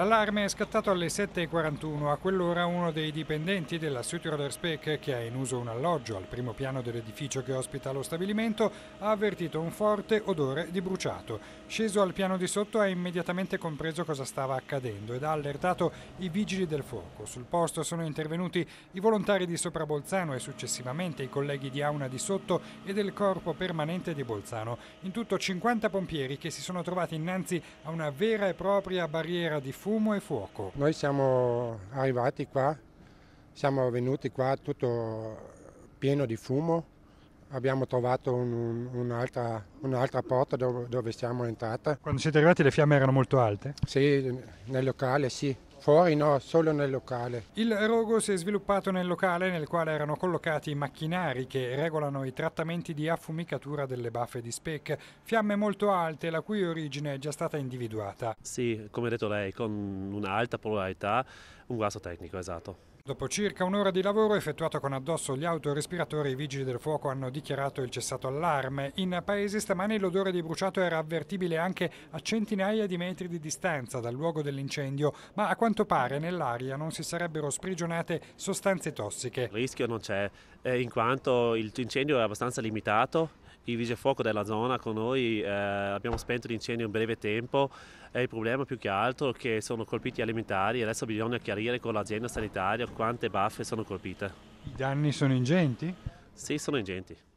L'allarme è scattato alle 7.41, a quell'ora uno dei dipendenti della Sutroder Spec, che ha in uso un alloggio al primo piano dell'edificio che ospita lo stabilimento, ha avvertito un forte odore di bruciato. Sceso al piano di sotto ha immediatamente compreso cosa stava accadendo ed ha allertato i vigili del fuoco. Sul posto sono intervenuti i volontari di Sopra Bolzano e successivamente i colleghi di Auna di Sotto e del Corpo Permanente di Bolzano. In tutto 50 pompieri che si sono trovati innanzi a una vera e propria barriera di fuoco fumo e fuoco. Noi siamo arrivati qua, siamo venuti qua tutto pieno di fumo, abbiamo trovato un, un'altra, un'altra, porta dove, dove siamo entrati. Quando siete arrivati le fiamme erano molto alte? Sì, nel locale sì. Fuori no, solo nel locale. Il rogo si è sviluppato nel locale nel quale erano collocati i macchinari che regolano i trattamenti di affumicatura delle baffe di Spec, fiamme molto alte la cui origine è già stata individuata. Sì, come ha detto lei, con un'alta polarità, un guasto tecnico, esatto. Dopo circa un'ora di lavoro effettuato con addosso gli autorespiratori, i vigili del fuoco hanno dichiarato il cessato allarme. In paese stamani l'odore di bruciato era avvertibile anche a centinaia di metri di distanza dal luogo dell'incendio, ma a quanto pare nell'aria non si sarebbero sprigionate sostanze tossiche. Il rischio non c'è, eh, in quanto l'incendio è abbastanza limitato i vigiafuoco della zona con noi, eh, abbiamo spento l'incendio in breve tempo e il problema più che altro è che sono colpiti alimentari e adesso bisogna chiarire con l'azienda sanitaria quante baffe sono colpite. I danni sono ingenti? Sì, sono ingenti.